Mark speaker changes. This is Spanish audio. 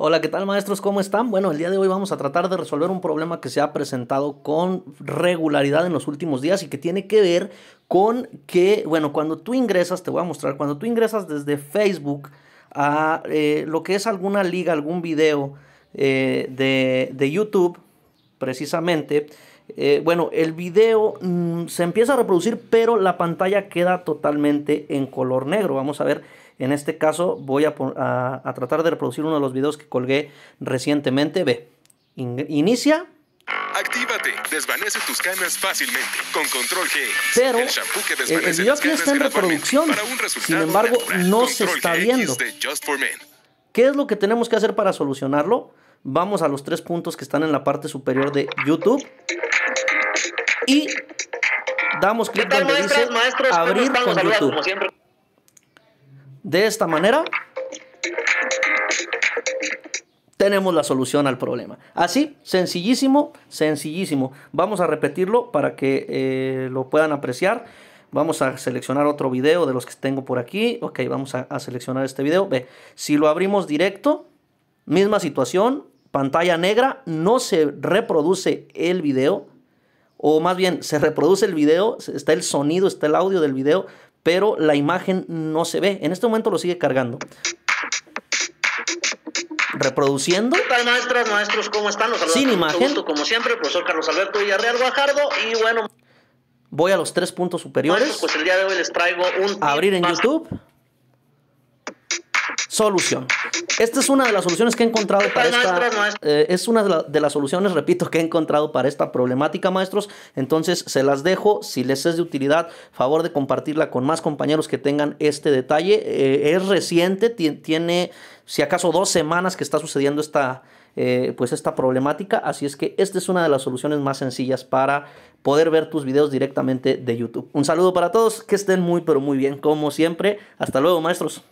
Speaker 1: Hola, ¿qué tal maestros? ¿Cómo están? Bueno, el día de hoy vamos a tratar de resolver un problema que se ha presentado con regularidad en los últimos días y que tiene que ver con que, bueno, cuando tú ingresas, te voy a mostrar, cuando tú ingresas desde Facebook a eh, lo que es alguna liga, algún video eh, de, de YouTube, precisamente, eh, bueno, el video mm, se empieza a reproducir, pero la pantalla queda totalmente en color negro. Vamos a ver, en este caso voy a, tratar de reproducir uno de los videos que colgué recientemente. Ve, inicia. Actívate, desvanece tus cámaras fácilmente con Control G. Pero el, que eh, video está en reproducción, sin embargo no se está viendo. ¿Qué es lo que tenemos que hacer para solucionarlo? Vamos a los tres puntos que están en la parte superior de YouTube. Y damos clic en dice abrir con YouTube. De esta manera tenemos la solución al problema. Así, sencillísimo, sencillísimo. Vamos a repetirlo para que eh, lo puedan apreciar. Vamos a seleccionar otro video de los que tengo por aquí. Ok, vamos a, a seleccionar este video. Ve, si lo abrimos directo, misma situación, pantalla negra, no se reproduce el video, o más bien se reproduce el video, está el sonido, está el audio del video, pero la imagen no se ve. En este momento lo sigue cargando. Reproduciendo. ¿Qué tal, maestras, maestros? ¿Cómo están? Los Sin imagen. como siempre, profesor Carlos Alberto Villarreal Guajardo. Y bueno. Voy a los tres puntos superiores. pues el día de hoy les traigo un. Abrir en YouTube solución. Esta es una de las soluciones que he encontrado para esta... Eh, es una de, las soluciones, repito, que he encontrado para esta problemática, maestros. Entonces, se las dejo. Si les es de utilidad, favor de compartirla con más compañeros que tengan este detalle. Eh, es reciente, tiene, si acaso, dos semanas que está sucediendo esta... Eh, pues esta problemática. Así es que esta es una de las soluciones más sencillas para poder ver tus videos directamente de YouTube. Un saludo para todos, que estén muy pero muy bien como siempre. Hasta luego maestros.